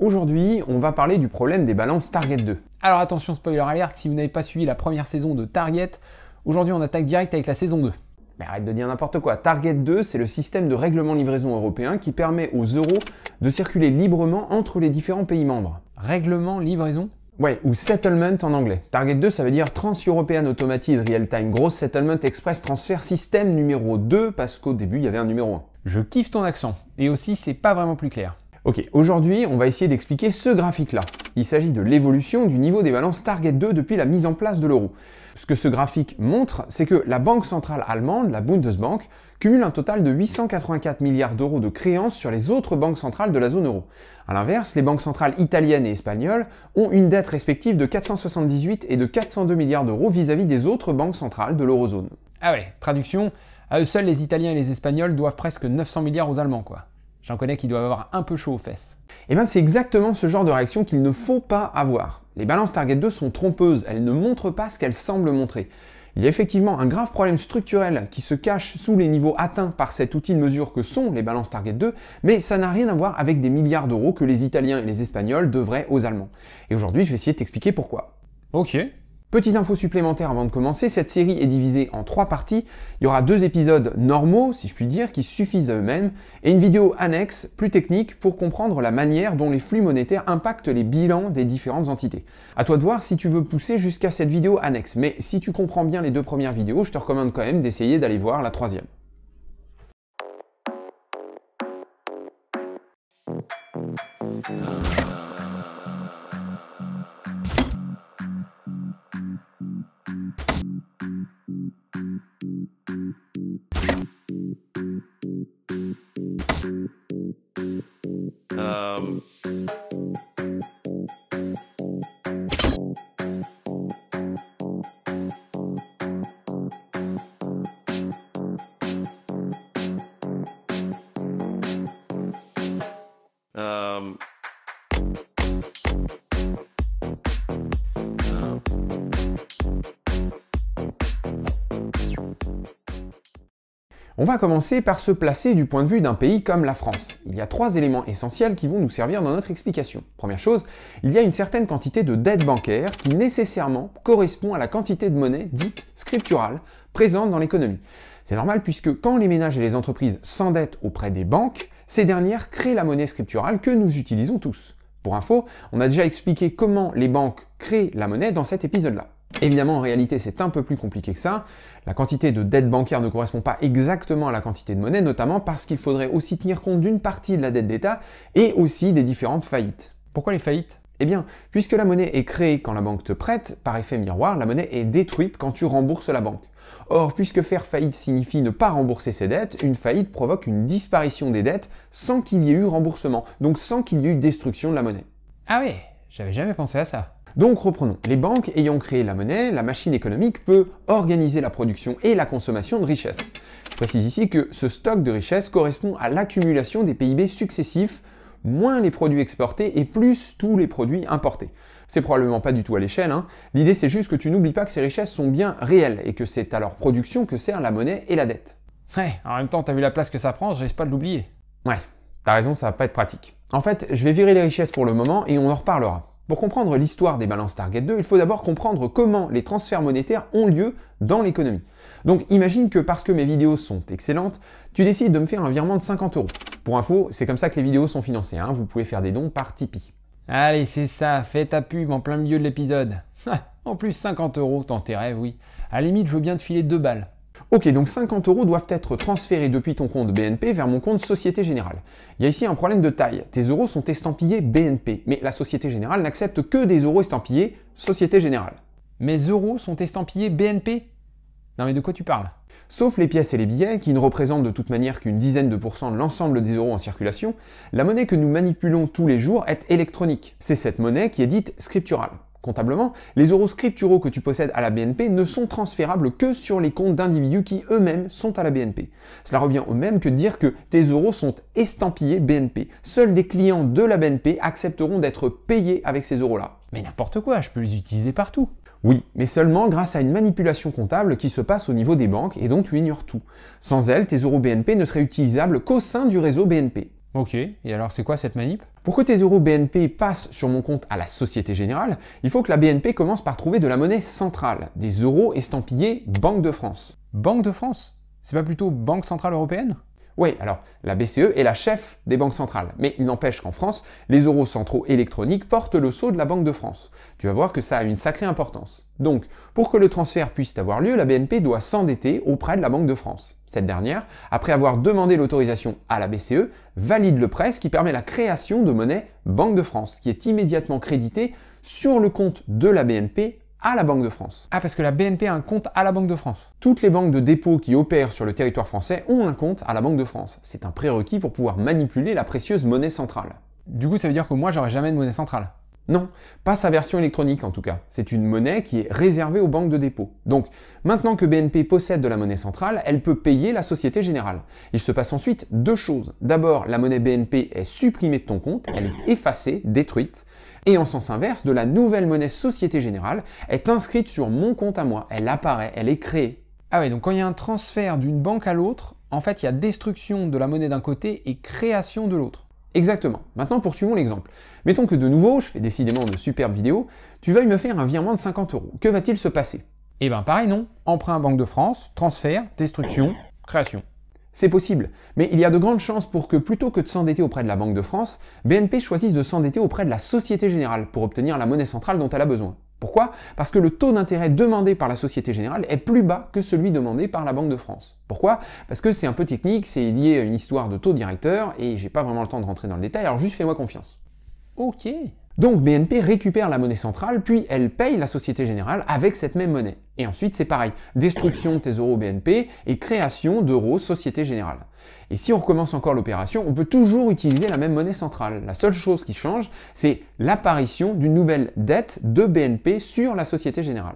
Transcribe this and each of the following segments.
Aujourd'hui, on va parler du problème des balances Target 2. Alors attention, spoiler alert, si vous n'avez pas suivi la première saison de Target, aujourd'hui on attaque direct avec la saison 2. Mais arrête de dire n'importe quoi. Target 2, c'est le système de règlement livraison européen qui permet aux euros de circuler librement entre les différents pays membres. Règlement livraison Ouais, ou settlement en anglais. Target 2, ça veut dire Trans-European Automated Real-Time Gross Settlement Express Transfer System numéro 2, parce qu'au début, il y avait un numéro 1. Je kiffe ton accent. Et aussi, c'est pas vraiment plus clair. Ok, aujourd'hui, on va essayer d'expliquer ce graphique-là. Il s'agit de l'évolution du niveau des balances Target 2 depuis la mise en place de l'euro. Ce que ce graphique montre, c'est que la banque centrale allemande, la Bundesbank, cumule un total de 884 milliards d'euros de créances sur les autres banques centrales de la zone euro. A l'inverse, les banques centrales italiennes et espagnoles ont une dette respective de 478 et de 402 milliards d'euros vis-à-vis des autres banques centrales de l'eurozone. Ah ouais, traduction, à eux seuls les Italiens et les Espagnols doivent presque 900 milliards aux Allemands quoi. J'en connais qui doivent avoir un peu chaud aux fesses. Et eh bien c'est exactement ce genre de réaction qu'il ne faut pas avoir. Les balances Target 2 sont trompeuses, elles ne montrent pas ce qu'elles semblent montrer. Il y a effectivement un grave problème structurel qui se cache sous les niveaux atteints par cet outil de mesure que sont les balances Target 2, mais ça n'a rien à voir avec des milliards d'euros que les Italiens et les Espagnols devraient aux Allemands. Et aujourd'hui, je vais essayer de t'expliquer pourquoi. Ok, Petite info supplémentaire avant de commencer, cette série est divisée en trois parties. Il y aura deux épisodes normaux, si je puis dire, qui suffisent à eux-mêmes, et une vidéo annexe, plus technique, pour comprendre la manière dont les flux monétaires impactent les bilans des différentes entités. À toi de voir si tu veux pousser jusqu'à cette vidéo annexe, mais si tu comprends bien les deux premières vidéos, je te recommande quand même d'essayer d'aller voir la troisième. Ah. va commencer par se placer du point de vue d'un pays comme la France. Il y a trois éléments essentiels qui vont nous servir dans notre explication. Première chose, il y a une certaine quantité de dette bancaire qui nécessairement correspond à la quantité de monnaie dite scripturale présente dans l'économie. C'est normal puisque quand les ménages et les entreprises s'endettent auprès des banques, ces dernières créent la monnaie scripturale que nous utilisons tous. Pour info, on a déjà expliqué comment les banques créent la monnaie dans cet épisode-là. Évidemment, en réalité, c'est un peu plus compliqué que ça. La quantité de dette bancaire ne correspond pas exactement à la quantité de monnaie, notamment parce qu'il faudrait aussi tenir compte d'une partie de la dette d'État et aussi des différentes faillites. Pourquoi les faillites eh bien, puisque la monnaie est créée quand la banque te prête, par effet miroir, la monnaie est détruite quand tu rembourses la banque. Or, puisque faire faillite signifie ne pas rembourser ses dettes, une faillite provoque une disparition des dettes sans qu'il y ait eu remboursement, donc sans qu'il y ait eu destruction de la monnaie. Ah oui, j'avais jamais pensé à ça. Donc reprenons. Les banques ayant créé la monnaie, la machine économique peut organiser la production et la consommation de richesses. Je précise ici que ce stock de richesses correspond à l'accumulation des PIB successifs moins les produits exportés et plus tous les produits importés. C'est probablement pas du tout à l'échelle, hein. l'idée c'est juste que tu n'oublies pas que ces richesses sont bien réelles et que c'est à leur production que sert la monnaie et la dette. Ouais, en même temps t'as vu la place que ça prend, je risque pas de l'oublier. Ouais, t'as raison, ça va pas être pratique. En fait, je vais virer les richesses pour le moment et on en reparlera. Pour comprendre l'histoire des balances Target 2, il faut d'abord comprendre comment les transferts monétaires ont lieu dans l'économie. Donc imagine que parce que mes vidéos sont excellentes, tu décides de me faire un virement de 50 euros. Pour info, c'est comme ça que les vidéos sont financées, hein. vous pouvez faire des dons par Tipeee. Allez, c'est ça, fais ta pub en plein milieu de l'épisode. en plus, 50 euros, t'en tes rêves, oui. À la limite, je veux bien te filer deux balles. Ok, donc 50 euros doivent être transférés depuis ton compte BNP vers mon compte Société Générale. Il y a ici un problème de taille. Tes euros sont estampillés BNP, mais la Société Générale n'accepte que des euros estampillés Société Générale. Mes euros sont estampillés BNP Non mais de quoi tu parles Sauf les pièces et les billets, qui ne représentent de toute manière qu'une dizaine de pourcents de l'ensemble des euros en circulation, la monnaie que nous manipulons tous les jours est électronique. C'est cette monnaie qui est dite scripturale comptablement, les euros scripturaux que tu possèdes à la BNP ne sont transférables que sur les comptes d'individus qui eux-mêmes sont à la BNP. Cela revient au même que dire que tes euros sont estampillés BNP. Seuls des clients de la BNP accepteront d'être payés avec ces euros-là. Mais n'importe quoi, je peux les utiliser partout. Oui, mais seulement grâce à une manipulation comptable qui se passe au niveau des banques et dont tu ignores tout. Sans elle, tes euros BNP ne seraient utilisables qu'au sein du réseau BNP. Ok, et alors c'est quoi cette manip Pour que tes euros BNP passent sur mon compte à la Société Générale, il faut que la BNP commence par trouver de la monnaie centrale, des euros estampillés Banque de France. Banque de France C'est pas plutôt Banque Centrale Européenne oui, alors la BCE est la chef des banques centrales, mais il n'empêche qu'en France, les euros centraux électroniques portent le sceau de la Banque de France. Tu vas voir que ça a une sacrée importance. Donc, pour que le transfert puisse avoir lieu, la BNP doit s'endetter auprès de la Banque de France. Cette dernière, après avoir demandé l'autorisation à la BCE, valide le prêt, ce qui permet la création de monnaie Banque de France, qui est immédiatement créditée sur le compte de la BNP à la Banque de France. Ah, parce que la BNP a un compte à la Banque de France. Toutes les banques de dépôt qui opèrent sur le territoire français ont un compte à la Banque de France. C'est un prérequis pour pouvoir manipuler la précieuse monnaie centrale. Du coup, ça veut dire que moi, j'aurai jamais de monnaie centrale. Non, pas sa version électronique en tout cas. C'est une monnaie qui est réservée aux banques de dépôt. Donc, maintenant que BNP possède de la monnaie centrale, elle peut payer la Société Générale. Il se passe ensuite deux choses. D'abord, la monnaie BNP est supprimée de ton compte, elle est effacée, détruite et en sens inverse, de la nouvelle monnaie Société Générale est inscrite sur mon compte à moi. Elle apparaît, elle est créée. Ah ouais, donc quand il y a un transfert d'une banque à l'autre, en fait, il y a destruction de la monnaie d'un côté et création de l'autre. Exactement. Maintenant, poursuivons l'exemple. Mettons que de nouveau, je fais décidément de superbe vidéo. tu veuilles me faire un virement de 50 euros. Que va-t-il se passer Eh ben pareil, non. Emprunt Banque de France, transfert, destruction, création. C'est possible, mais il y a de grandes chances pour que plutôt que de s'endetter auprès de la Banque de France, BNP choisisse de s'endetter auprès de la Société Générale pour obtenir la monnaie centrale dont elle a besoin. Pourquoi Parce que le taux d'intérêt demandé par la Société Générale est plus bas que celui demandé par la Banque de France. Pourquoi Parce que c'est un peu technique, c'est lié à une histoire de taux directeur, et j'ai pas vraiment le temps de rentrer dans le détail, alors juste fais-moi confiance. Ok, donc BNP récupère la monnaie centrale, puis elle paye la Société Générale avec cette même monnaie. Et ensuite, c'est pareil, destruction de tes euros BNP et création d'euros Société Générale. Et si on recommence encore l'opération, on peut toujours utiliser la même monnaie centrale. La seule chose qui change, c'est l'apparition d'une nouvelle dette de BNP sur la Société Générale.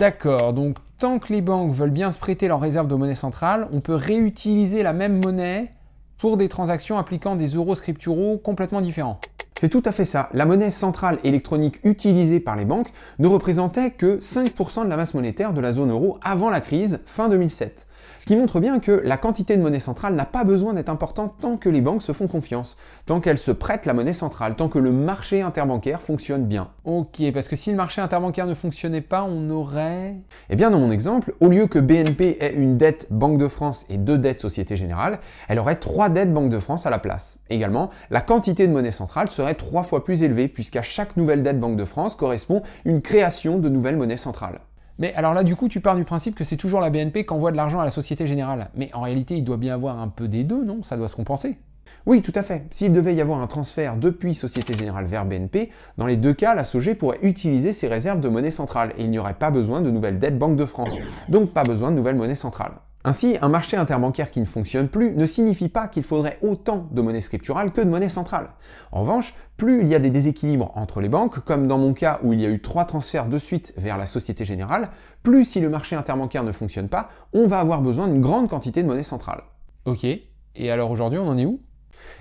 D'accord, donc tant que les banques veulent bien se prêter leurs réserves de monnaie centrale, on peut réutiliser la même monnaie pour des transactions appliquant des euros scripturaux complètement différents. C'est tout à fait ça. La monnaie centrale électronique utilisée par les banques ne représentait que 5% de la masse monétaire de la zone euro avant la crise, fin 2007. Ce qui montre bien que la quantité de monnaie centrale n'a pas besoin d'être importante tant que les banques se font confiance, tant qu'elles se prêtent la monnaie centrale, tant que le marché interbancaire fonctionne bien. Ok, parce que si le marché interbancaire ne fonctionnait pas, on aurait... Eh bien, dans mon exemple, au lieu que BNP ait une dette Banque de France et deux dettes Société Générale, elle aurait trois dettes Banque de France à la place. Également, la quantité de monnaie centrale serait trois fois plus élevée, puisqu'à chaque nouvelle dette Banque de France correspond une création de nouvelles monnaies centrales. Mais alors là, du coup, tu pars du principe que c'est toujours la BNP qui envoie de l'argent à la Société Générale. Mais en réalité, il doit bien avoir un peu des deux, non Ça doit se compenser. Oui, tout à fait. S'il devait y avoir un transfert depuis Société Générale vers BNP, dans les deux cas, la SOG pourrait utiliser ses réserves de monnaie centrale et il n'y aurait pas besoin de nouvelles dettes Banque de France. Donc pas besoin de nouvelles monnaies centrales. Ainsi, un marché interbancaire qui ne fonctionne plus ne signifie pas qu'il faudrait autant de monnaie scripturale que de monnaie centrale. En revanche, plus il y a des déséquilibres entre les banques, comme dans mon cas où il y a eu trois transferts de suite vers la Société Générale, plus si le marché interbancaire ne fonctionne pas, on va avoir besoin d'une grande quantité de monnaie centrale. Ok, et alors aujourd'hui on en est où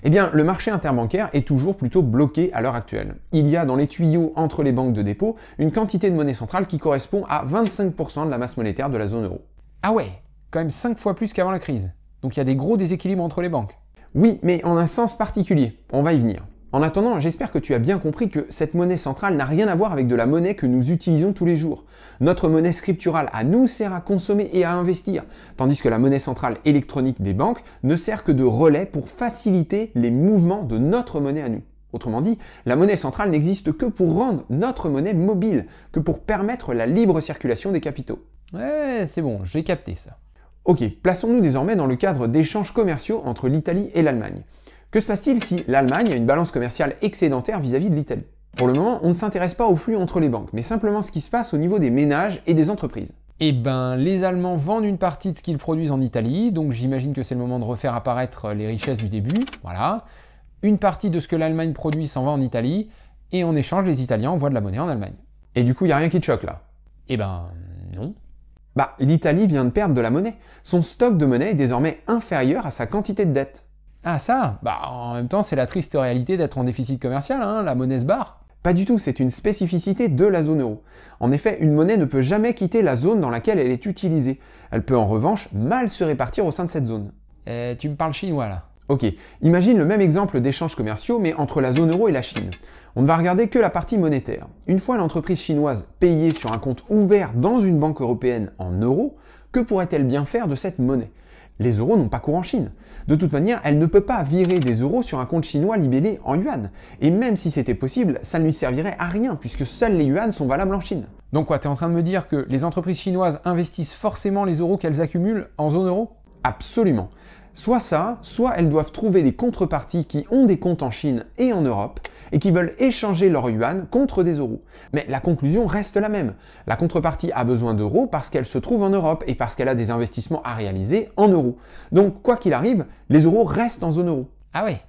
eh bien, le marché interbancaire est toujours plutôt bloqué à l'heure actuelle. Il y a dans les tuyaux entre les banques de dépôt une quantité de monnaie centrale qui correspond à 25% de la masse monétaire de la zone euro. Ah ouais quand même 5 fois plus qu'avant la crise. Donc il y a des gros déséquilibres entre les banques. Oui, mais en un sens particulier. On va y venir. En attendant, j'espère que tu as bien compris que cette monnaie centrale n'a rien à voir avec de la monnaie que nous utilisons tous les jours. Notre monnaie scripturale à nous sert à consommer et à investir, tandis que la monnaie centrale électronique des banques ne sert que de relais pour faciliter les mouvements de notre monnaie à nous. Autrement dit, la monnaie centrale n'existe que pour rendre notre monnaie mobile, que pour permettre la libre circulation des capitaux. Ouais, c'est bon, j'ai capté ça. Ok, plaçons-nous désormais dans le cadre d'échanges commerciaux entre l'Italie et l'Allemagne. Que se passe-t-il si l'Allemagne a une balance commerciale excédentaire vis-à-vis de l'Italie Pour le moment, on ne s'intéresse pas aux flux entre les banques, mais simplement ce qui se passe au niveau des ménages et des entreprises. Eh ben, les Allemands vendent une partie de ce qu'ils produisent en Italie, donc j'imagine que c'est le moment de refaire apparaître les richesses du début, voilà. Une partie de ce que l'Allemagne produit s'en va en Italie, et en échange, les Italiens envoient de la monnaie en Allemagne. Et du coup, il n'y a rien qui te choque là Eh ben, non. Bah, l'Italie vient de perdre de la monnaie. Son stock de monnaie est désormais inférieur à sa quantité de dette. Ah ça Bah en même temps c'est la triste réalité d'être en déficit commercial, hein, la monnaie se barre. Pas du tout, c'est une spécificité de la zone euro. En effet, une monnaie ne peut jamais quitter la zone dans laquelle elle est utilisée. Elle peut en revanche mal se répartir au sein de cette zone. Euh, tu me parles chinois là Ok, imagine le même exemple d'échanges commerciaux mais entre la zone euro et la Chine on ne va regarder que la partie monétaire. Une fois l'entreprise chinoise payée sur un compte ouvert dans une banque européenne en euros, que pourrait-elle bien faire de cette monnaie Les euros n'ont pas cours en Chine. De toute manière, elle ne peut pas virer des euros sur un compte chinois libellé en yuan. Et même si c'était possible, ça ne lui servirait à rien, puisque seuls les yuan sont valables en Chine. Donc quoi, es en train de me dire que les entreprises chinoises investissent forcément les euros qu'elles accumulent en zone euro Absolument. Soit ça, soit elles doivent trouver des contreparties qui ont des comptes en Chine et en Europe et qui veulent échanger leur yuan contre des euros. Mais la conclusion reste la même. La contrepartie a besoin d'euros parce qu'elle se trouve en Europe et parce qu'elle a des investissements à réaliser en euros. Donc quoi qu'il arrive, les euros restent en zone euro. Ah ouais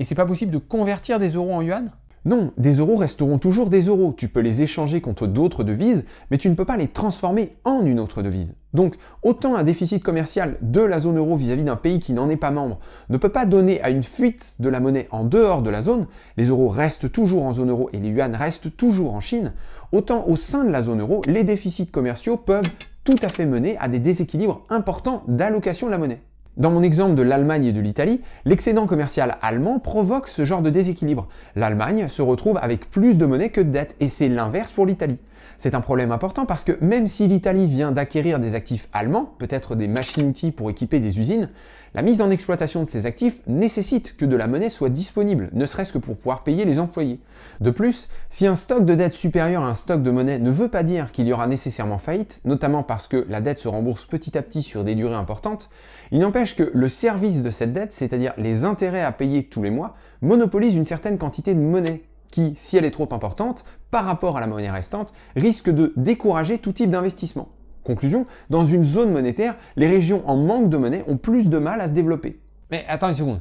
Et c'est pas possible de convertir des euros en yuan non, des euros resteront toujours des euros. Tu peux les échanger contre d'autres devises, mais tu ne peux pas les transformer en une autre devise. Donc, autant un déficit commercial de la zone euro vis-à-vis d'un pays qui n'en est pas membre ne peut pas donner à une fuite de la monnaie en dehors de la zone, les euros restent toujours en zone euro et les yuan restent toujours en Chine, autant au sein de la zone euro, les déficits commerciaux peuvent tout à fait mener à des déséquilibres importants d'allocation de la monnaie. Dans mon exemple de l'Allemagne et de l'Italie, l'excédent commercial allemand provoque ce genre de déséquilibre. L'Allemagne se retrouve avec plus de monnaie que de dettes, et c'est l'inverse pour l'Italie. C'est un problème important parce que même si l'Italie vient d'acquérir des actifs allemands, peut-être des machines-outils pour équiper des usines, la mise en exploitation de ces actifs nécessite que de la monnaie soit disponible, ne serait-ce que pour pouvoir payer les employés. De plus, si un stock de dette supérieur à un stock de monnaie ne veut pas dire qu'il y aura nécessairement faillite, notamment parce que la dette se rembourse petit à petit sur des durées importantes, il n'empêche que le service de cette dette, c'est-à-dire les intérêts à payer tous les mois, monopolise une certaine quantité de monnaie qui, si elle est trop importante, par rapport à la monnaie restante, risque de décourager tout type d'investissement. Conclusion, dans une zone monétaire, les régions en manque de monnaie ont plus de mal à se développer. Mais attends une seconde.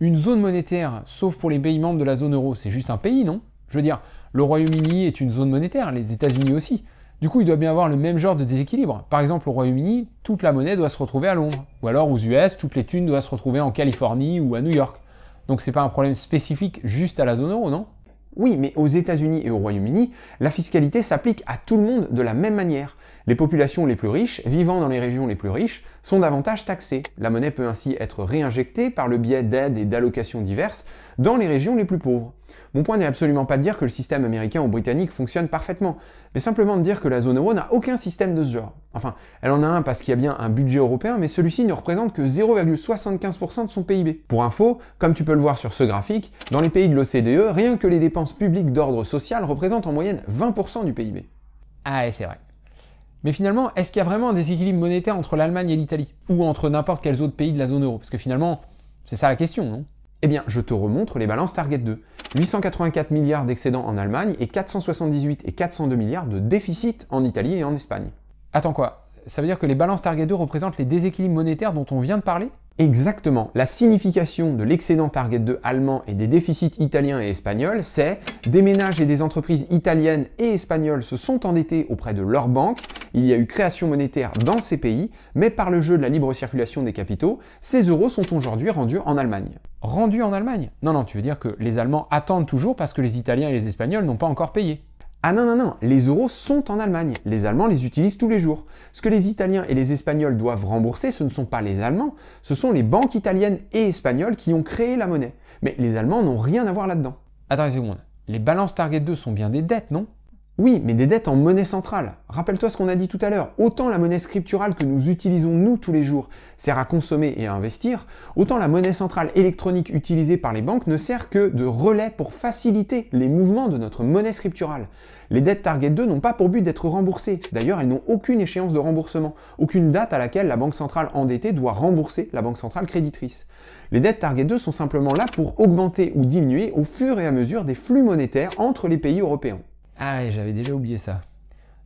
Une zone monétaire, sauf pour les pays membres de la zone euro, c'est juste un pays, non Je veux dire, le Royaume-Uni est une zone monétaire, les États-Unis aussi. Du coup, il doit bien avoir le même genre de déséquilibre. Par exemple, au Royaume-Uni, toute la monnaie doit se retrouver à Londres. Ou alors aux US, toutes les thunes doivent se retrouver en Californie ou à New York. Donc c'est pas un problème spécifique juste à la zone euro, non oui, mais aux États-Unis et au Royaume-Uni, la fiscalité s'applique à tout le monde de la même manière. Les populations les plus riches, vivant dans les régions les plus riches, sont davantage taxées. La monnaie peut ainsi être réinjectée par le biais d'aides et d'allocations diverses dans les régions les plus pauvres. Mon point n'est absolument pas de dire que le système américain ou britannique fonctionne parfaitement, mais simplement de dire que la zone euro n'a aucun système de ce genre. Enfin, elle en a un parce qu'il y a bien un budget européen, mais celui-ci ne représente que 0,75% de son PIB. Pour info, comme tu peux le voir sur ce graphique, dans les pays de l'OCDE, rien que les dépenses publiques d'ordre social représentent en moyenne 20% du PIB. Ah, et c'est vrai. Mais finalement, est-ce qu'il y a vraiment un déséquilibre monétaire entre l'Allemagne et l'Italie Ou entre n'importe quels autres pays de la zone euro Parce que finalement, c'est ça la question, non eh bien, je te remontre les balances Target 2. 884 milliards d'excédents en Allemagne et 478 et 402 milliards de déficit en Italie et en Espagne. Attends quoi Ça veut dire que les balances Target 2 représentent les déséquilibres monétaires dont on vient de parler Exactement. La signification de l'excédent Target 2 allemand et des déficits italiens et espagnols, c'est des ménages et des entreprises italiennes et espagnoles se sont endettés auprès de leurs banques il y a eu création monétaire dans ces pays, mais par le jeu de la libre circulation des capitaux, ces euros sont aujourd'hui rendus en Allemagne. Rendus en Allemagne Non, non, tu veux dire que les Allemands attendent toujours parce que les Italiens et les Espagnols n'ont pas encore payé. Ah non, non, non, les euros sont en Allemagne. Les Allemands les utilisent tous les jours. Ce que les Italiens et les Espagnols doivent rembourser, ce ne sont pas les Allemands, ce sont les banques italiennes et espagnoles qui ont créé la monnaie. Mais les Allemands n'ont rien à voir là-dedans. Attends une seconde, les balances Target 2 sont bien des dettes, non oui, mais des dettes en monnaie centrale. Rappelle-toi ce qu'on a dit tout à l'heure. Autant la monnaie scripturale que nous utilisons nous tous les jours sert à consommer et à investir, autant la monnaie centrale électronique utilisée par les banques ne sert que de relais pour faciliter les mouvements de notre monnaie scripturale. Les dettes Target 2 n'ont pas pour but d'être remboursées. D'ailleurs, elles n'ont aucune échéance de remboursement, aucune date à laquelle la banque centrale endettée doit rembourser la banque centrale créditrice. Les dettes Target 2 sont simplement là pour augmenter ou diminuer au fur et à mesure des flux monétaires entre les pays européens. Ah, j'avais déjà oublié ça.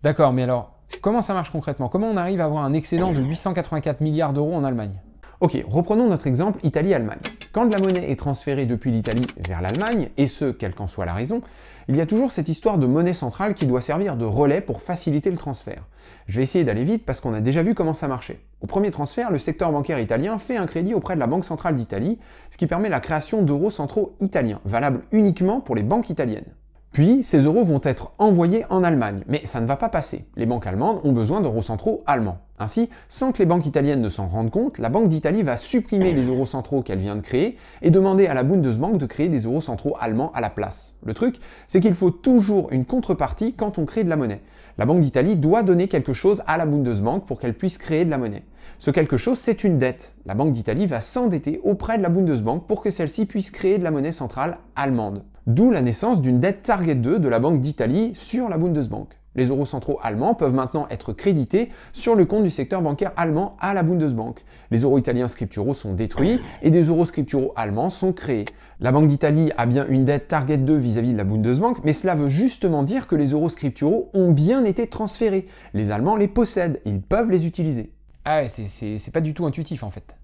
D'accord, mais alors, comment ça marche concrètement Comment on arrive à avoir un excédent de 884 milliards d'euros en Allemagne Ok, reprenons notre exemple Italie-Allemagne. Quand de la monnaie est transférée depuis l'Italie vers l'Allemagne, et ce, quelle qu'en soit la raison, il y a toujours cette histoire de monnaie centrale qui doit servir de relais pour faciliter le transfert. Je vais essayer d'aller vite parce qu'on a déjà vu comment ça marchait. Au premier transfert, le secteur bancaire italien fait un crédit auprès de la Banque centrale d'Italie, ce qui permet la création d'euros centraux italiens, valables uniquement pour les banques italiennes. Puis, ces euros vont être envoyés en Allemagne, mais ça ne va pas passer. Les banques allemandes ont besoin d'euros centraux allemands. Ainsi, sans que les banques italiennes ne s'en rendent compte, la Banque d'Italie va supprimer les euros centraux qu'elle vient de créer et demander à la Bundesbank de créer des euros centraux allemands à la place. Le truc, c'est qu'il faut toujours une contrepartie quand on crée de la monnaie. La Banque d'Italie doit donner quelque chose à la Bundesbank pour qu'elle puisse créer de la monnaie. Ce quelque chose, c'est une dette. La Banque d'Italie va s'endetter auprès de la Bundesbank pour que celle-ci puisse créer de la monnaie centrale allemande. D'où la naissance d'une dette Target 2 de la Banque d'Italie sur la Bundesbank. Les euros centraux allemands peuvent maintenant être crédités sur le compte du secteur bancaire allemand à la Bundesbank. Les euros italiens scripturaux sont détruits et des euros scripturaux allemands sont créés. La Banque d'Italie a bien une dette Target 2 vis-à-vis de la Bundesbank, mais cela veut justement dire que les euros scripturaux ont bien été transférés. Les Allemands les possèdent, ils peuvent les utiliser. Ah ouais, c'est pas du tout intuitif en fait.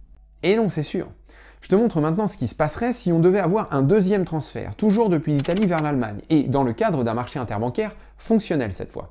Et non, c'est sûr. Je te montre maintenant ce qui se passerait si on devait avoir un deuxième transfert, toujours depuis l'Italie vers l'Allemagne, et dans le cadre d'un marché interbancaire fonctionnel cette fois.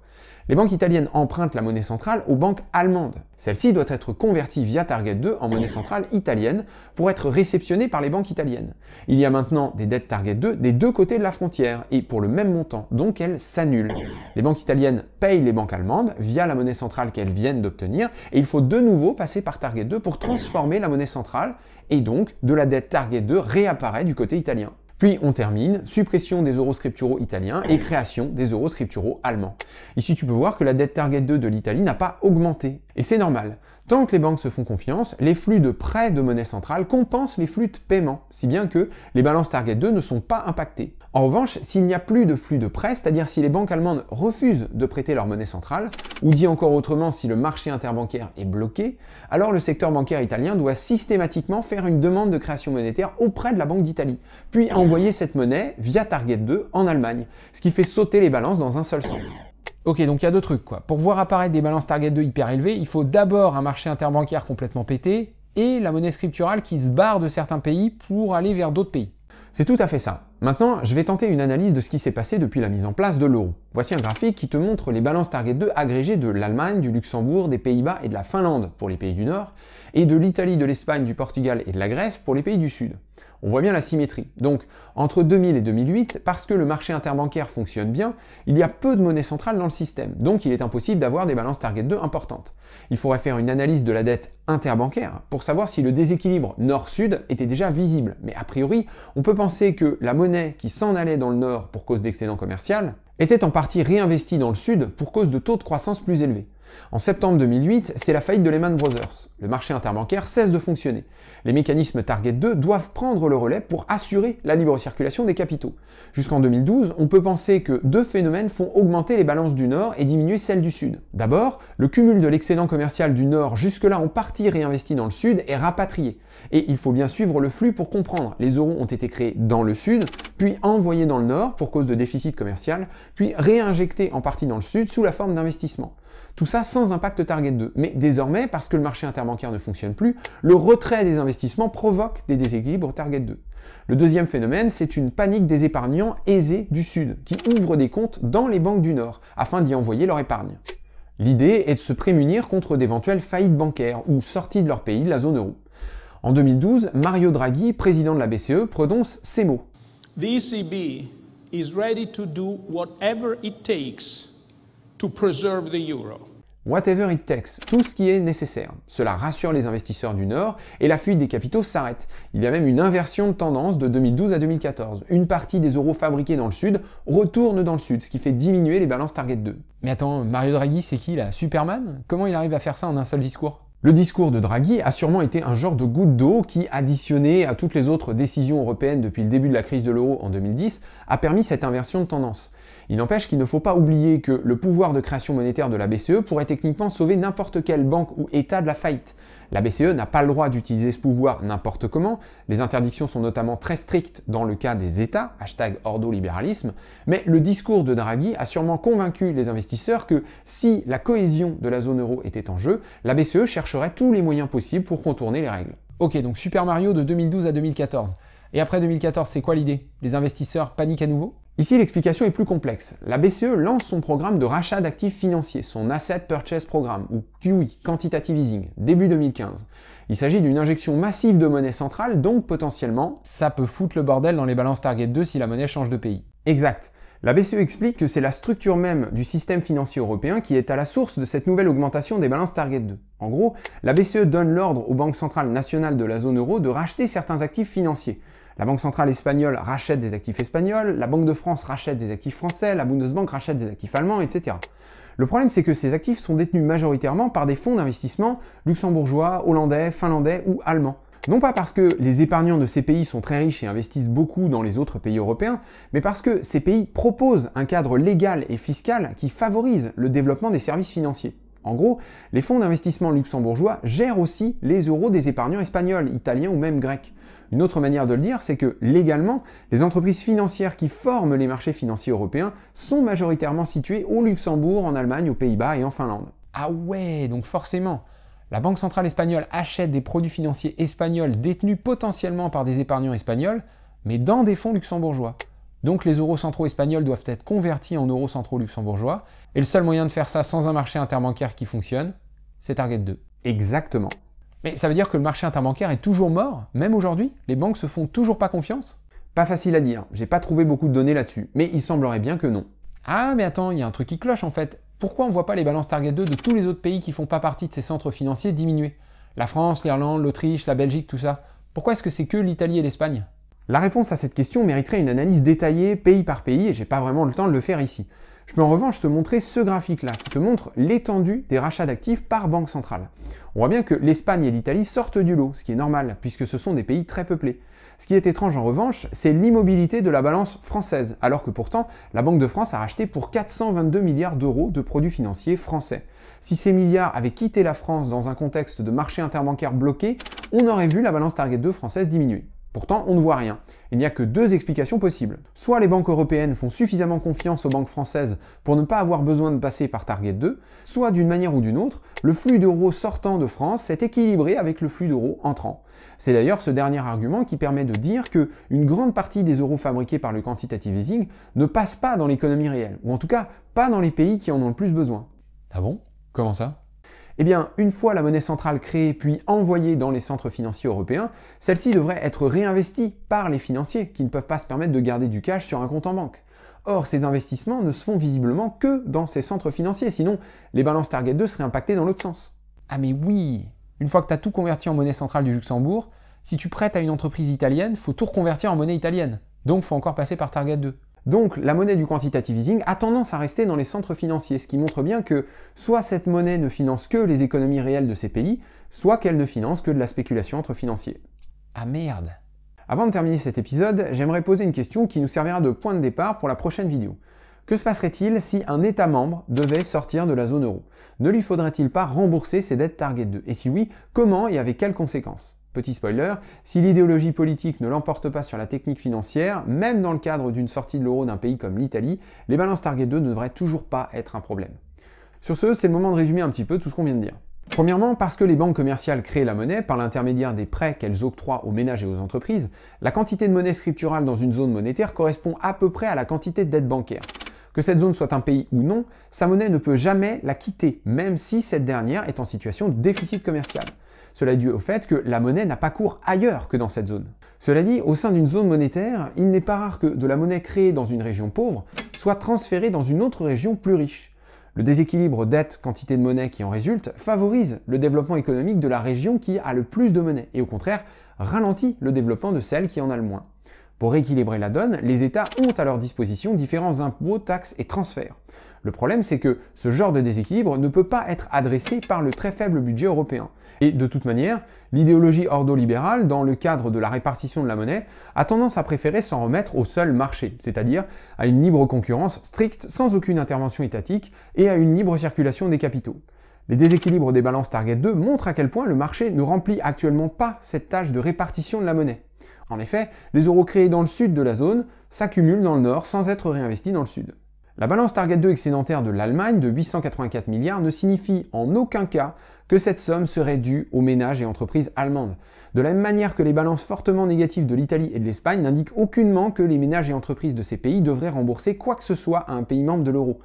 Les banques italiennes empruntent la monnaie centrale aux banques allemandes. Celle-ci doit être convertie via Target 2 en monnaie centrale italienne pour être réceptionnée par les banques italiennes. Il y a maintenant des dettes Target 2 des deux côtés de la frontière et pour le même montant, donc elles s'annulent. Les banques italiennes payent les banques allemandes via la monnaie centrale qu'elles viennent d'obtenir et il faut de nouveau passer par Target 2 pour transformer la monnaie centrale et donc de la dette Target 2 réapparaît du côté italien. Puis on termine, suppression des euros scripturaux italiens et création des euros scripturaux allemands. Ici tu peux voir que la dette Target 2 de l'Italie n'a pas augmenté. Et c'est normal. Tant que les banques se font confiance, les flux de prêts de monnaie centrale compensent les flux de paiement, si bien que les balances Target 2 ne sont pas impactées. En revanche, s'il n'y a plus de flux de prêts, c'est-à-dire si les banques allemandes refusent de prêter leur monnaie centrale, ou dit encore autrement si le marché interbancaire est bloqué, alors le secteur bancaire italien doit systématiquement faire une demande de création monétaire auprès de la Banque d'Italie, puis envoyer cette monnaie via Target 2 en Allemagne, ce qui fait sauter les balances dans un seul sens. Ok, donc il y a deux trucs quoi. Pour voir apparaître des balances Target 2 hyper élevées, il faut d'abord un marché interbancaire complètement pété et la monnaie scripturale qui se barre de certains pays pour aller vers d'autres pays. C'est tout à fait ça. Maintenant, je vais tenter une analyse de ce qui s'est passé depuis la mise en place de l'euro. Voici un graphique qui te montre les balances Target 2 agrégées de l'Allemagne, du Luxembourg, des Pays-Bas et de la Finlande pour les pays du Nord, et de l'Italie, de l'Espagne, du Portugal et de la Grèce pour les pays du Sud on voit bien la symétrie. Donc entre 2000 et 2008, parce que le marché interbancaire fonctionne bien, il y a peu de monnaie centrale dans le système, donc il est impossible d'avoir des balances target 2 importantes. Il faudrait faire une analyse de la dette interbancaire pour savoir si le déséquilibre nord-sud était déjà visible. Mais a priori, on peut penser que la monnaie qui s'en allait dans le nord pour cause d'excédent commercial était en partie réinvestie dans le sud pour cause de taux de croissance plus élevés. En septembre 2008, c'est la faillite de Lehman Brothers. Le marché interbancaire cesse de fonctionner. Les mécanismes Target 2 doivent prendre le relais pour assurer la libre circulation des capitaux. Jusqu'en 2012, on peut penser que deux phénomènes font augmenter les balances du Nord et diminuer celles du Sud. D'abord, le cumul de l'excédent commercial du Nord jusque-là en partie réinvesti dans le Sud est rapatrié. Et il faut bien suivre le flux pour comprendre. Les euros ont été créés dans le Sud, puis envoyés dans le Nord pour cause de déficit commercial, puis réinjectés en partie dans le Sud sous la forme d'investissement. Tout ça sans impact Target 2. Mais désormais, parce que le marché interbancaire ne fonctionne plus, le retrait des investissements provoque des déséquilibres Target 2. Le deuxième phénomène, c'est une panique des épargnants aisés du Sud, qui ouvrent des comptes dans les banques du Nord, afin d'y envoyer leur épargne. L'idée est de se prémunir contre d'éventuelles faillites bancaires ou sorties de leur pays de la zone euro. En 2012, Mario Draghi, président de la BCE, prononce ces mots. The ECB is ready to do whatever it takes to preserve the euro. Whatever it takes, tout ce qui est nécessaire. Cela rassure les investisseurs du Nord et la fuite des capitaux s'arrête. Il y a même une inversion de tendance de 2012 à 2014. Une partie des euros fabriqués dans le Sud retourne dans le Sud, ce qui fait diminuer les balances Target 2. Mais attends, Mario Draghi, c'est qui là Superman Comment il arrive à faire ça en un seul discours le discours de Draghi a sûrement été un genre de goutte d'eau qui, additionnée à toutes les autres décisions européennes depuis le début de la crise de l'euro en 2010, a permis cette inversion de tendance. Il n'empêche qu'il ne faut pas oublier que le pouvoir de création monétaire de la BCE pourrait techniquement sauver n'importe quelle banque ou État de la faillite. La BCE n'a pas le droit d'utiliser ce pouvoir n'importe comment, les interdictions sont notamment très strictes dans le cas des États, hashtag ordolibéralisme, mais le discours de Draghi a sûrement convaincu les investisseurs que si la cohésion de la zone euro était en jeu, la BCE chercherait tous les moyens possibles pour contourner les règles. Ok, donc Super Mario de 2012 à 2014. Et après 2014, c'est quoi l'idée Les investisseurs paniquent à nouveau Ici, l'explication est plus complexe. La BCE lance son programme de rachat d'actifs financiers, son Asset Purchase Programme, ou QE, Quantitative Easing, début 2015. Il s'agit d'une injection massive de monnaie centrale, donc potentiellement... Ça peut foutre le bordel dans les balances Target 2 si la monnaie change de pays. Exact. La BCE explique que c'est la structure même du système financier européen qui est à la source de cette nouvelle augmentation des balances Target 2. En gros, la BCE donne l'ordre aux banques centrales nationales de la zone euro de racheter certains actifs financiers, la Banque centrale espagnole rachète des actifs espagnols, la Banque de France rachète des actifs français, la Bundesbank rachète des actifs allemands, etc. Le problème, c'est que ces actifs sont détenus majoritairement par des fonds d'investissement luxembourgeois, hollandais, finlandais ou allemands. Non pas parce que les épargnants de ces pays sont très riches et investissent beaucoup dans les autres pays européens, mais parce que ces pays proposent un cadre légal et fiscal qui favorise le développement des services financiers. En gros, les fonds d'investissement luxembourgeois gèrent aussi les euros des épargnants espagnols, italiens ou même grecs. Une autre manière de le dire, c'est que légalement, les entreprises financières qui forment les marchés financiers européens sont majoritairement situées au Luxembourg, en Allemagne, aux Pays-Bas et en Finlande. Ah ouais, donc forcément, la Banque centrale espagnole achète des produits financiers espagnols détenus potentiellement par des épargnants espagnols, mais dans des fonds luxembourgeois. Donc les euros centraux espagnols doivent être convertis en euros centraux luxembourgeois, et le seul moyen de faire ça sans un marché interbancaire qui fonctionne, c'est Target 2. Exactement. Mais ça veut dire que le marché interbancaire est toujours mort, même aujourd'hui Les banques se font toujours pas confiance Pas facile à dire, j'ai pas trouvé beaucoup de données là-dessus, mais il semblerait bien que non. Ah mais attends, il y a un truc qui cloche en fait. Pourquoi on voit pas les balances Target 2 de tous les autres pays qui font pas partie de ces centres financiers diminuer La France, l'Irlande, l'Autriche, la Belgique, tout ça. Pourquoi est-ce que c'est que l'Italie et l'Espagne La réponse à cette question mériterait une analyse détaillée, pays par pays, et j'ai pas vraiment le temps de le faire ici. Je peux en revanche te montrer ce graphique-là, qui te montre l'étendue des rachats d'actifs par banque centrale. On voit bien que l'Espagne et l'Italie sortent du lot, ce qui est normal, puisque ce sont des pays très peuplés. Ce qui est étrange en revanche, c'est l'immobilité de la balance française, alors que pourtant, la Banque de France a racheté pour 422 milliards d'euros de produits financiers français. Si ces milliards avaient quitté la France dans un contexte de marché interbancaire bloqué, on aurait vu la balance target 2 française diminuer. Pourtant, on ne voit rien. Il n'y a que deux explications possibles. Soit les banques européennes font suffisamment confiance aux banques françaises pour ne pas avoir besoin de passer par Target 2, soit d'une manière ou d'une autre, le flux d'euros sortant de France s'est équilibré avec le flux d'euros entrant. C'est d'ailleurs ce dernier argument qui permet de dire que une grande partie des euros fabriqués par le quantitative easing ne passe pas dans l'économie réelle, ou en tout cas pas dans les pays qui en ont le plus besoin. Ah bon Comment ça eh bien, une fois la monnaie centrale créée puis envoyée dans les centres financiers européens, celle-ci devrait être réinvestie par les financiers qui ne peuvent pas se permettre de garder du cash sur un compte en banque. Or, ces investissements ne se font visiblement que dans ces centres financiers, sinon les balances Target 2 seraient impactées dans l'autre sens. Ah mais oui Une fois que tu as tout converti en monnaie centrale du Luxembourg, si tu prêtes à une entreprise italienne, faut tout reconvertir en monnaie italienne. Donc faut encore passer par Target 2. Donc la monnaie du quantitative easing a tendance à rester dans les centres financiers, ce qui montre bien que soit cette monnaie ne finance que les économies réelles de ces pays, soit qu'elle ne finance que de la spéculation entre financiers. Ah merde Avant de terminer cet épisode, j'aimerais poser une question qui nous servira de point de départ pour la prochaine vidéo. Que se passerait-il si un État membre devait sortir de la zone euro Ne lui faudrait-il pas rembourser ses dettes Target 2 Et si oui, comment et avec quelles conséquences Petit spoiler, si l'idéologie politique ne l'emporte pas sur la technique financière, même dans le cadre d'une sortie de l'euro d'un pays comme l'Italie, les balances target 2 ne devraient toujours pas être un problème. Sur ce, c'est le moment de résumer un petit peu tout ce qu'on vient de dire. Premièrement, parce que les banques commerciales créent la monnaie par l'intermédiaire des prêts qu'elles octroient aux ménages et aux entreprises, la quantité de monnaie scripturale dans une zone monétaire correspond à peu près à la quantité de dette bancaire. Que cette zone soit un pays ou non, sa monnaie ne peut jamais la quitter, même si cette dernière est en situation de déficit commercial. Cela est dû au fait que la monnaie n'a pas cours ailleurs que dans cette zone. Cela dit, au sein d'une zone monétaire, il n'est pas rare que de la monnaie créée dans une région pauvre soit transférée dans une autre région plus riche. Le déséquilibre dette-quantité de monnaie qui en résulte favorise le développement économique de la région qui a le plus de monnaie et au contraire ralentit le développement de celle qui en a le moins. Pour rééquilibrer la donne, les États ont à leur disposition différents impôts, taxes et transferts. Le problème, c'est que ce genre de déséquilibre ne peut pas être adressé par le très faible budget européen. Et de toute manière, l'idéologie ordo-libérale, dans le cadre de la répartition de la monnaie, a tendance à préférer s'en remettre au seul marché, c'est-à-dire à une libre concurrence stricte, sans aucune intervention étatique, et à une libre circulation des capitaux. Les déséquilibres des balances Target 2 montrent à quel point le marché ne remplit actuellement pas cette tâche de répartition de la monnaie. En effet, les euros créés dans le sud de la zone s'accumulent dans le nord sans être réinvestis dans le sud. La balance Target 2 excédentaire de l'Allemagne de 884 milliards ne signifie en aucun cas que cette somme serait due aux ménages et entreprises allemandes. De la même manière que les balances fortement négatives de l'Italie et de l'Espagne n'indiquent aucunement que les ménages et entreprises de ces pays devraient rembourser quoi que ce soit à un pays membre de l'euro.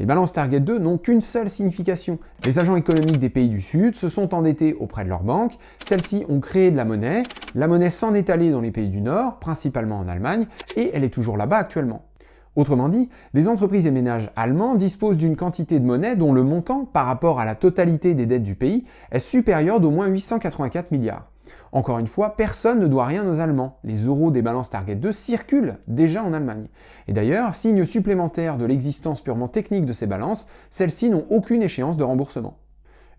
Les balances Target 2 n'ont qu'une seule signification. Les agents économiques des pays du Sud se sont endettés auprès de leurs banques, celles-ci ont créé de la monnaie, la monnaie s'en est allée dans les pays du Nord, principalement en Allemagne, et elle est toujours là-bas actuellement. Autrement dit, les entreprises et ménages allemands disposent d'une quantité de monnaie dont le montant, par rapport à la totalité des dettes du pays, est supérieur d'au moins 884 milliards. Encore une fois, personne ne doit rien aux Allemands. Les euros des balances Target 2 circulent déjà en Allemagne. Et d'ailleurs, signe supplémentaire de l'existence purement technique de ces balances, celles-ci n'ont aucune échéance de remboursement.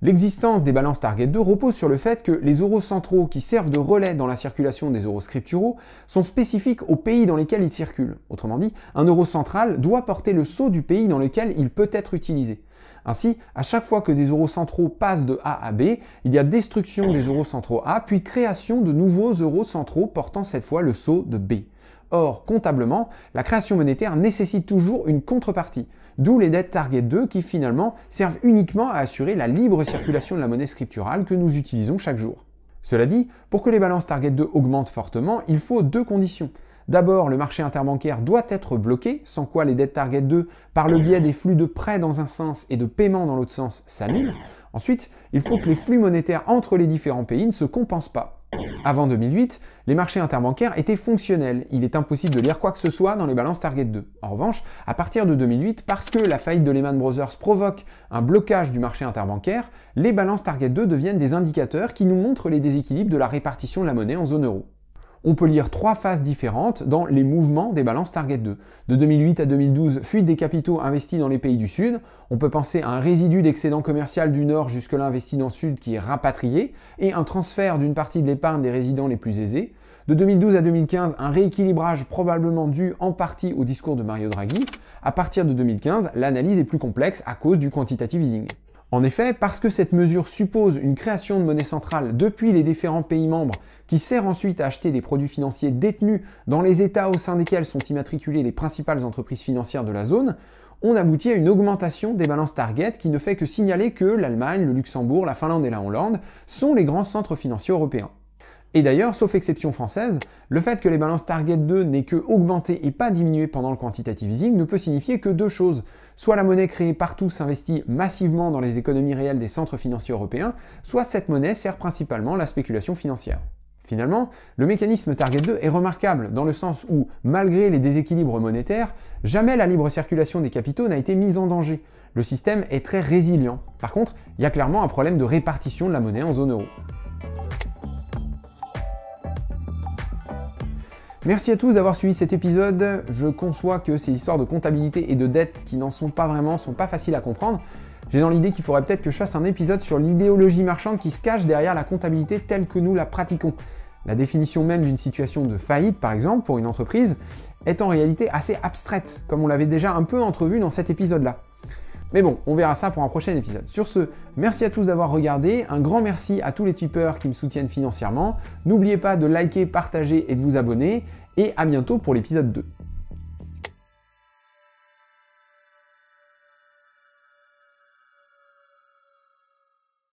L'existence des balances Target 2 repose sur le fait que les euros centraux qui servent de relais dans la circulation des euros scripturaux sont spécifiques aux pays dans lesquels ils circulent. Autrement dit, un euro central doit porter le sceau du pays dans lequel il peut être utilisé. Ainsi, à chaque fois que des euros centraux passent de A à B, il y a destruction des euros centraux A, puis création de nouveaux euros centraux portant cette fois le sceau de B. Or, comptablement, la création monétaire nécessite toujours une contrepartie, d'où les dettes Target 2 qui finalement servent uniquement à assurer la libre circulation de la monnaie scripturale que nous utilisons chaque jour. Cela dit, pour que les balances Target 2 augmentent fortement, il faut deux conditions. D'abord, le marché interbancaire doit être bloqué, sans quoi les dettes Target 2, par le biais des flux de prêts dans un sens et de paiements dans l'autre sens, s'annulent. Ensuite, il faut que les flux monétaires entre les différents pays ne se compensent pas. Avant 2008, les marchés interbancaires étaient fonctionnels, il est impossible de lire quoi que ce soit dans les balances Target 2. En revanche, à partir de 2008, parce que la faillite de Lehman Brothers provoque un blocage du marché interbancaire, les balances Target 2 deviennent des indicateurs qui nous montrent les déséquilibres de la répartition de la monnaie en zone euro on peut lire trois phases différentes dans les mouvements des balances Target 2. De 2008 à 2012, fuite des capitaux investis dans les pays du Sud. On peut penser à un résidu d'excédent commercial du Nord jusque-là investi dans le Sud qui est rapatrié et un transfert d'une partie de l'épargne des résidents les plus aisés. De 2012 à 2015, un rééquilibrage probablement dû en partie au discours de Mario Draghi. À partir de 2015, l'analyse est plus complexe à cause du quantitative easing. En effet, parce que cette mesure suppose une création de monnaie centrale depuis les différents pays membres, qui sert ensuite à acheter des produits financiers détenus dans les États au sein desquels sont immatriculées les principales entreprises financières de la zone, on aboutit à une augmentation des balances target qui ne fait que signaler que l'Allemagne, le Luxembourg, la Finlande et la Hollande sont les grands centres financiers européens. Et d'ailleurs, sauf exception française, le fait que les balances Target 2 n'aient que augmenté et pas diminué pendant le quantitative easing ne peut signifier que deux choses. Soit la monnaie créée partout s'investit massivement dans les économies réelles des centres financiers européens, soit cette monnaie sert principalement la spéculation financière. Finalement, le mécanisme Target 2 est remarquable dans le sens où, malgré les déséquilibres monétaires, jamais la libre circulation des capitaux n'a été mise en danger. Le système est très résilient. Par contre, il y a clairement un problème de répartition de la monnaie en zone euro. Merci à tous d'avoir suivi cet épisode. Je conçois que ces histoires de comptabilité et de dette qui n'en sont pas vraiment sont pas faciles à comprendre. J'ai dans l'idée qu'il faudrait peut-être que je fasse un épisode sur l'idéologie marchande qui se cache derrière la comptabilité telle que nous la pratiquons. La définition même d'une situation de faillite, par exemple, pour une entreprise, est en réalité assez abstraite, comme on l'avait déjà un peu entrevu dans cet épisode-là. Mais bon, on verra ça pour un prochain épisode. Sur ce, merci à tous d'avoir regardé, un grand merci à tous les tipeurs qui me soutiennent financièrement, n'oubliez pas de liker, partager et de vous abonner, et à bientôt pour l'épisode 2.